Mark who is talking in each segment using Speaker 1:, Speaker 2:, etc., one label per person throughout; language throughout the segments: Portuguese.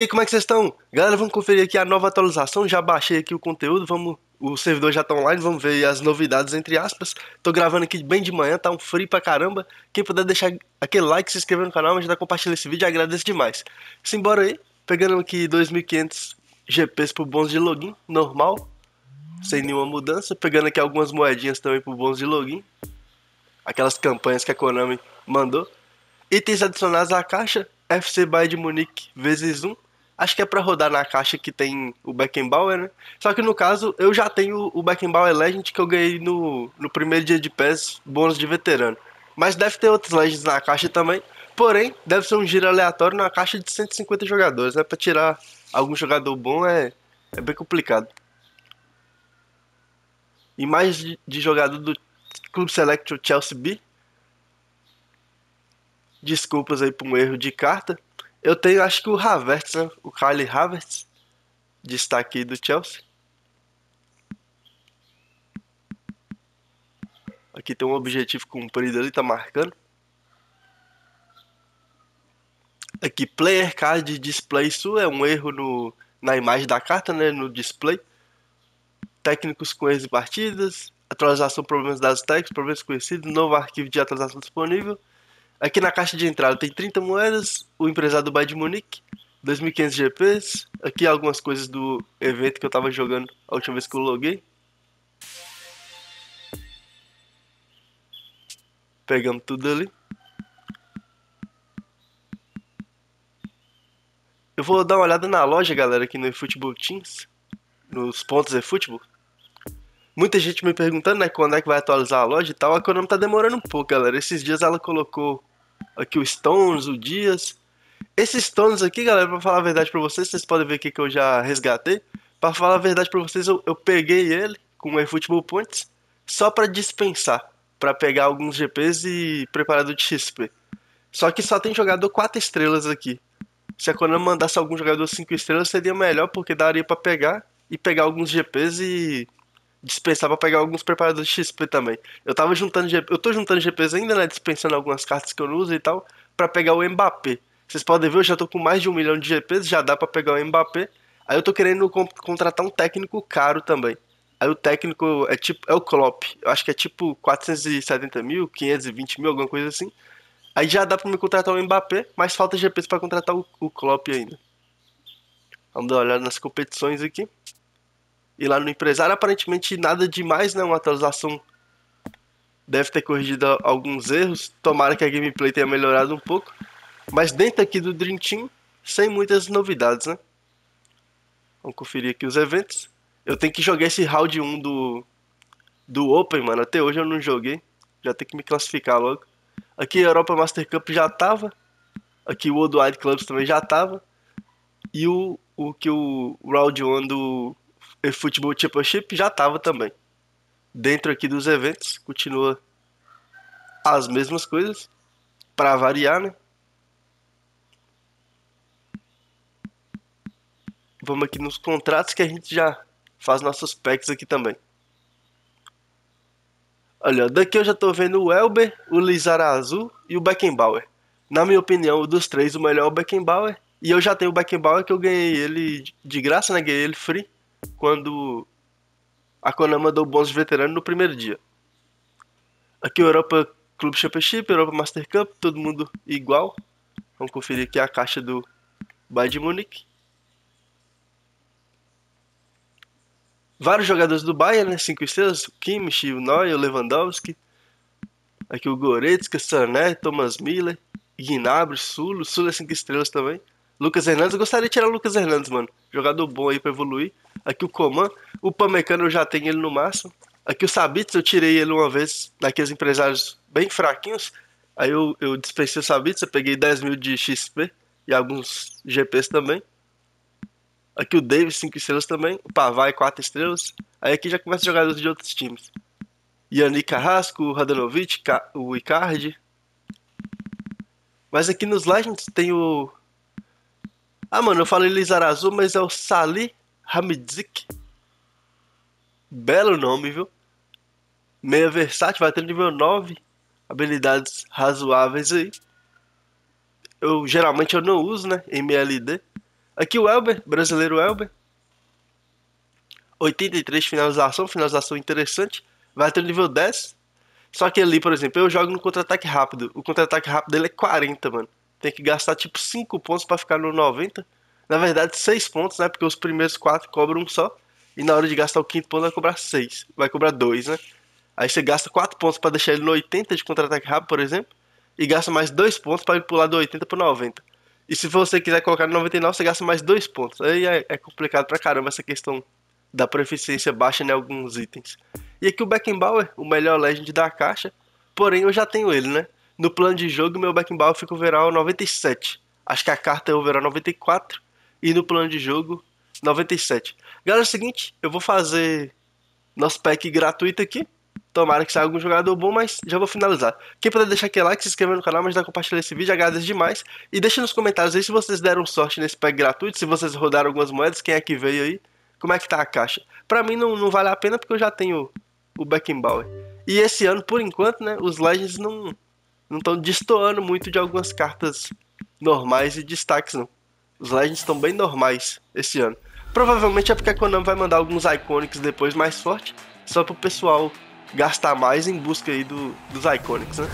Speaker 1: E como é que vocês estão? Galera, vamos conferir aqui a nova atualização. Já baixei aqui o conteúdo, vamos, o servidor já está online, vamos ver as novidades entre aspas. Tô gravando aqui bem de manhã, tá um frio pra caramba. Quem puder deixar aquele like, se inscrever no canal, ajudar a compartilhar esse vídeo, agradeço demais. Simbora aí, pegando aqui 2.500 GPs por bônus de login, normal, sem nenhuma mudança. Pegando aqui algumas moedinhas também por bônus de login. Aquelas campanhas que a Konami mandou. Itens adicionados à caixa, FC Bayern de Munique vezes 1. Acho que é para rodar na caixa que tem o Beckenbauer, né? Só que no caso, eu já tenho o Beckenbauer Legend que eu ganhei no, no primeiro dia de PES, bônus de veterano. Mas deve ter outros Legends na caixa também. Porém, deve ser um giro aleatório na caixa de 150 jogadores, né? Pra tirar algum jogador bom é, é bem complicado. E mais de, de jogador do Clube Select Chelsea B. Desculpas aí por um erro de carta. Eu tenho, acho que o Havertz, né? O Kyle Havertz, destaque do Chelsea. Aqui tem um objetivo cumprido ali, tá marcando. Aqui, player card display, isso é um erro no, na imagem da carta, né? No display. Técnicos com erros e partidas. Atualização, problemas das tags, problemas conhecidos. Novo arquivo de atualização disponível. Aqui na caixa de entrada tem 30 moedas, o empresário do Bayern de Munique, 2.500 GPs. Aqui algumas coisas do evento que eu tava jogando a última vez que eu loguei. Pegamos tudo ali. Eu vou dar uma olhada na loja, galera, aqui no eFootball Teams. Nos pontos eFootball. Muita gente me perguntando, né, quando é que vai atualizar a loja e tal. A Konami tá demorando um pouco, galera. Esses dias ela colocou aqui o Stones, o Dias. Esses Stones aqui, galera, pra falar a verdade pra vocês, vocês podem ver aqui que eu já resgatei. Pra falar a verdade pra vocês, eu, eu peguei ele com o eFootball Points só pra dispensar, pra pegar alguns GPs e preparado de XP. Só que só tem jogador 4 estrelas aqui. Se a Konami mandasse algum jogador 5 estrelas, seria melhor, porque daria para pegar e pegar alguns GPs e dispensar para pegar alguns preparadores XP também. Eu tava juntando GP, eu tô juntando GPs ainda, né, dispensando algumas cartas que eu uso e tal, para pegar o Mbappé. Vocês podem ver, eu já tô com mais de um milhão de GPs, já dá para pegar o Mbappé. Aí eu tô querendo contratar um técnico caro também. Aí o técnico é tipo é o Klopp, eu acho que é tipo 470 mil, 520 mil, alguma coisa assim. Aí já dá para me contratar o Mbappé, mas falta GPs para contratar o, o Klopp ainda. Vamos dar uma olhada nas competições aqui e lá no empresário, aparentemente nada demais, né? Uma atualização deve ter corrigido alguns erros. Tomara que a gameplay tenha melhorado um pouco. Mas dentro aqui do Dream Team, sem muitas novidades, né? Vamos conferir aqui os eventos. Eu tenho que jogar esse round 1 do, do Open, mano. Até hoje eu não joguei. Já tenho que me classificar logo. Aqui a Europa Master Cup já tava. Aqui o Worldwide Clubs também já tava. E o, o que o round 1 do Futebol tipo, Championship já estava também. Dentro aqui dos eventos, continua as mesmas coisas, para variar, né? Vamos aqui nos contratos que a gente já faz nossos packs aqui também. Olha, daqui eu já tô vendo o Elber, o azul e o Beckenbauer. Na minha opinião, dos três, o melhor é o Beckenbauer. E eu já tenho o Beckenbauer que eu ganhei ele de graça, né? Ganhei ele free quando a Konami deu bons veteranos no primeiro dia. Aqui Europa Club Championship, Europa Master Cup, todo mundo igual. Vamos conferir aqui a caixa do Bayern de Munique. Vários jogadores do Bayern, né? Cinco estrelas, o Kimmich, o Neuer, o Lewandowski. Aqui o Goretzka, Sané, Thomas Miller, Gnabry, Sulo. Sulo é cinco estrelas também. Lucas Hernandes, gostaria de tirar o Lucas Hernandes, mano. Jogador bom aí pra evoluir. Aqui o Coman, o Pamecano eu já tenho ele no máximo. Aqui o Sabitz eu tirei ele uma vez, daqueles empresários bem fraquinhos. Aí eu, eu dispensei o Sabitz, eu peguei 10 mil de XP e alguns GPs também. Aqui o Davis, 5 estrelas também. O Pavai, 4 estrelas. Aí aqui já começa jogadores de outros times. Yannick Carrasco, o Radanovic, o Icardi. Mas aqui nos Legends tem o... Ah, mano, eu falei Lizarazu, mas é o Sali Hamidzik. Belo nome, viu? Meia versátil, vai ter nível 9. Habilidades razoáveis aí. Eu geralmente eu não uso, né? MLD. Aqui o Elber, brasileiro Elber. 83 finalização, finalização interessante. Vai ter nível 10. Só que ali, por exemplo, eu jogo no contra-ataque rápido. O contra-ataque rápido dele é 40, mano. Tem que gastar tipo 5 pontos para ficar no 90. Na verdade, seis pontos, né? Porque os primeiros quatro cobram um só. E na hora de gastar o quinto ponto, vai cobrar seis. Vai cobrar dois, né? Aí você gasta quatro pontos para deixar ele no 80 de contra-ataque rápido, por exemplo. E gasta mais dois pontos para ele pular do 80 para 90. E se você quiser colocar no 99, você gasta mais dois pontos. Aí é, é complicado pra caramba essa questão da proficiência baixa em né? alguns itens. E aqui o Beckenbauer, o melhor Legend da caixa. Porém, eu já tenho ele, né? No plano de jogo, meu Beckenbauer fica overall 97. Acho que a carta é overall 94. E no plano de jogo, 97. Galera, é o seguinte, eu vou fazer nosso pack gratuito aqui. Tomara que saia algum jogador bom, mas já vou finalizar. Quem puder deixar aquele like, se inscrever no canal, ajudar a compartilhar esse vídeo, agradeço demais. E deixa nos comentários aí se vocês deram sorte nesse pack gratuito, se vocês rodaram algumas moedas, quem é que veio aí, como é que tá a caixa. Pra mim não, não vale a pena porque eu já tenho o Beckenbauer. E esse ano, por enquanto, né, os Legends não estão não destoando muito de algumas cartas normais e destaques, não. Os Legends estão bem normais este ano. Provavelmente é porque a Konami vai mandar alguns Iconics depois mais forte, só pro pessoal gastar mais em busca aí do, dos Iconics, né?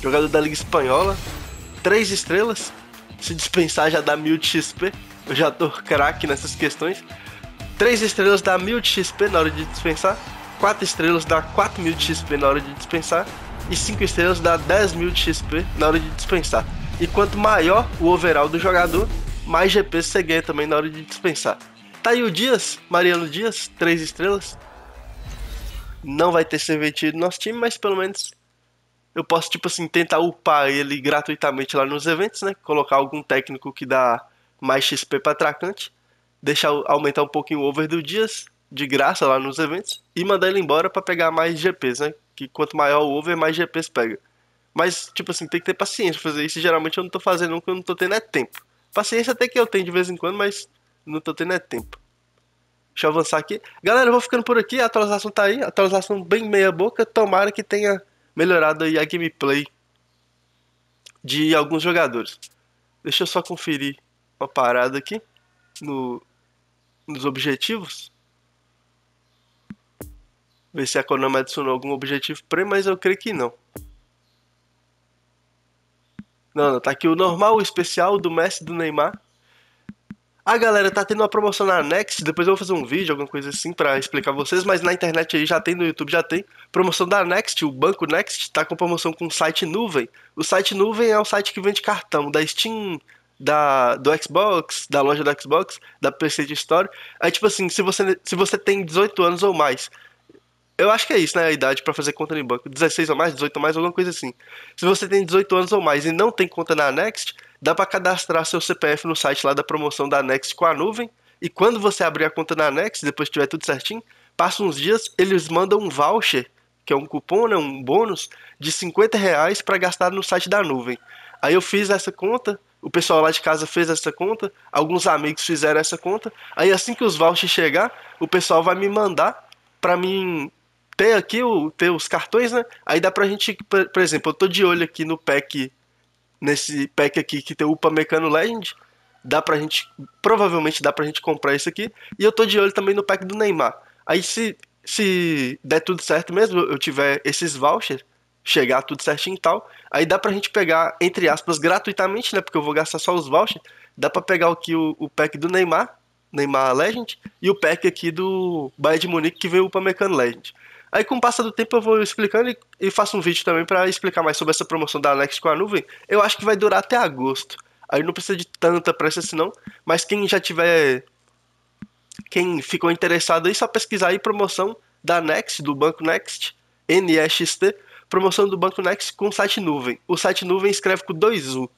Speaker 1: Jogador da Liga Espanhola, 3 estrelas, se dispensar já dá 1000 de XP, eu já tô craque nessas questões. 3 estrelas dá 1000 de XP na hora de dispensar, 4 estrelas dá 4000 de XP na hora de dispensar, e 5 estrelas dá 10 mil de XP na hora de dispensar. E quanto maior o overall do jogador, mais GPs você ganha também na hora de dispensar. Tá aí o Dias, Mariano Dias, três estrelas. Não vai ter ser vendido no nosso time, mas pelo menos eu posso, tipo assim, tentar upar ele gratuitamente lá nos eventos, né? Colocar algum técnico que dá mais XP para atacante, deixar aumentar um pouquinho o over do Dias de graça lá nos eventos e mandar ele embora para pegar mais GPs, né? Que quanto maior o over, mais GPs pega. Mas, tipo assim, tem que ter paciência pra fazer isso. Geralmente eu não tô fazendo, porque eu não tô tendo é tempo. Paciência até que eu tenho de vez em quando, mas não tô tendo é tempo. Deixa eu avançar aqui. Galera, eu vou ficando por aqui. A atualização tá aí. A atualização bem meia boca. Tomara que tenha melhorado aí a gameplay de alguns jogadores. Deixa eu só conferir uma parada aqui no, nos objetivos. Ver se a Konami adicionou algum objetivo pra ele, mas eu creio que não. Não, não, tá aqui o normal, o especial do Messi do Neymar. Ah, galera, tá tendo uma promoção na Next. Depois eu vou fazer um vídeo, alguma coisa assim, para explicar vocês. Mas na internet aí já tem, no YouTube já tem. Promoção da Next, o banco Next, tá com promoção com o site nuvem. O site nuvem é um site que vende cartão da Steam, da, do Xbox, da loja do Xbox, da PC de Store. Aí, é tipo assim, se você, se você tem 18 anos ou mais eu acho que é isso, né? A idade para fazer conta no banco. 16 ou mais, 18 ou mais, alguma coisa assim. Se você tem 18 anos ou mais e não tem conta na Next, dá para cadastrar seu CPF no site lá da promoção da Next com a nuvem. E quando você abrir a conta na Next, depois tiver tudo certinho, passa uns dias, eles mandam um voucher, que é um cupom, né? Um bônus, de 50 reais para gastar no site da nuvem. Aí eu fiz essa conta, o pessoal lá de casa fez essa conta, alguns amigos fizeram essa conta. Aí assim que os vouchers chegar, o pessoal vai me mandar para mim tem aqui o, os cartões, né? Aí dá pra gente, por, por exemplo, eu tô de olho aqui no pack, nesse pack aqui que tem o Upa Mecano Legend, dá pra gente, provavelmente dá pra gente comprar isso aqui, e eu tô de olho também no pack do Neymar. Aí se, se der tudo certo mesmo, eu tiver esses vouchers, chegar tudo certinho e tal, aí dá pra gente pegar, entre aspas, gratuitamente, né? Porque eu vou gastar só os vouchers, dá pra pegar aqui o, o pack do Neymar, Neymar Legend, e o pack aqui do Bayern de Munique que veio o Upamecano Legend. Aí com o passar do tempo eu vou explicando e, e faço um vídeo também para explicar mais sobre essa promoção da Alex com a nuvem. Eu acho que vai durar até agosto. Aí não precisa de tanta pressa assim não, mas quem já tiver quem ficou interessado aí só pesquisar aí promoção da Next do Banco Next, T, promoção do Banco Next com site nuvem. O site nuvem escreve com dois U,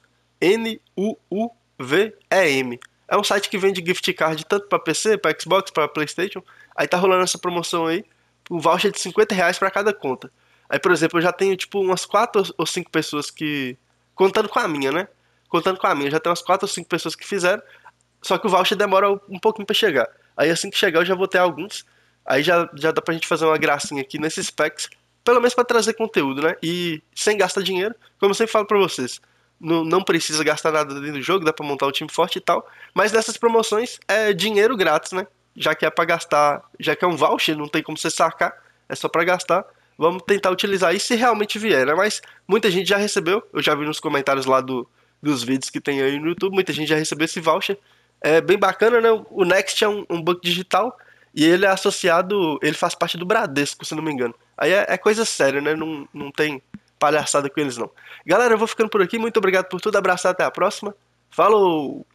Speaker 1: N U U V E M. É um site que vende gift card tanto para PC, para Xbox, para PlayStation. Aí tá rolando essa promoção aí um voucher de 50 reais para cada conta. Aí, por exemplo, eu já tenho, tipo, umas 4 ou 5 pessoas que. Contando com a minha, né? Contando com a minha, já tem umas 4 ou 5 pessoas que fizeram. Só que o voucher demora um pouquinho para chegar. Aí assim que chegar eu já vou ter alguns. Aí já, já dá pra gente fazer uma gracinha aqui nesses packs. Pelo menos para trazer conteúdo, né? E sem gastar dinheiro, como eu sempre falo pra vocês. Não, não precisa gastar nada dentro do jogo, dá pra montar um time forte e tal. Mas nessas promoções é dinheiro grátis, né? já que é para gastar, já que é um voucher, não tem como você sacar, é só para gastar. Vamos tentar utilizar isso se realmente vier, né? Mas muita gente já recebeu, eu já vi nos comentários lá do, dos vídeos que tem aí no YouTube, muita gente já recebeu esse voucher. É bem bacana, né? O Next é um, um banco digital e ele é associado, ele faz parte do Bradesco, se não me engano. Aí é, é coisa séria, né? Não, não tem palhaçada com eles, não. Galera, eu vou ficando por aqui. Muito obrigado por tudo. Abraço, até a próxima. Falou!